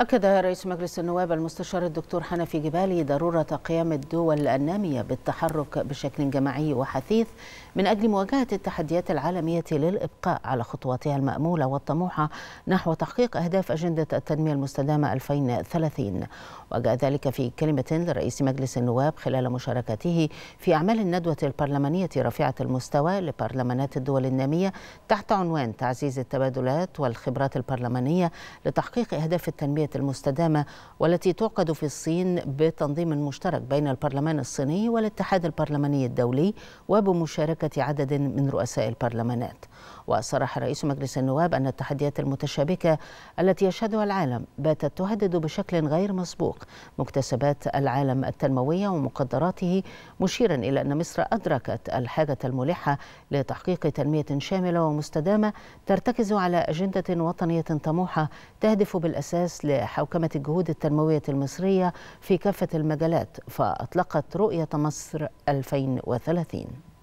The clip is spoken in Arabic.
أكد رئيس مجلس النواب المستشار الدكتور حنفي جبالي ضرورة قيام الدول النامية بالتحرك بشكل جماعي وحثيث من أجل مواجهة التحديات العالمية للإبقاء على خطواتها المأمولة والطموحة نحو تحقيق أهداف أجندة التنمية المستدامة 2030 وجاء ذلك في كلمة لرئيس مجلس النواب خلال مشاركته في أعمال الندوة البرلمانية رفيعة المستوى لبرلمانات الدول النامية تحت عنوان تعزيز التبادلات والخبرات البرلمانية لتحقيق أهداف التنمية الحماية المستدامة والتي تعقد في الصين بتنظيم مشترك بين البرلمان الصيني والاتحاد البرلماني الدولي وبمشاركة عدد من رؤساء البرلمانات وصرح رئيس مجلس النواب أن التحديات المتشابكة التي يشهدها العالم باتت تهدد بشكل غير مسبوق مكتسبات العالم التنموية ومقدراته مشيرا إلى أن مصر أدركت الحاجة الملحة لتحقيق تنمية شاملة ومستدامة ترتكز على أجندة وطنية طموحة تهدف بالأساس لحوكمة الجهود التنموية المصرية في كافة المجالات فأطلقت رؤية مصر 2030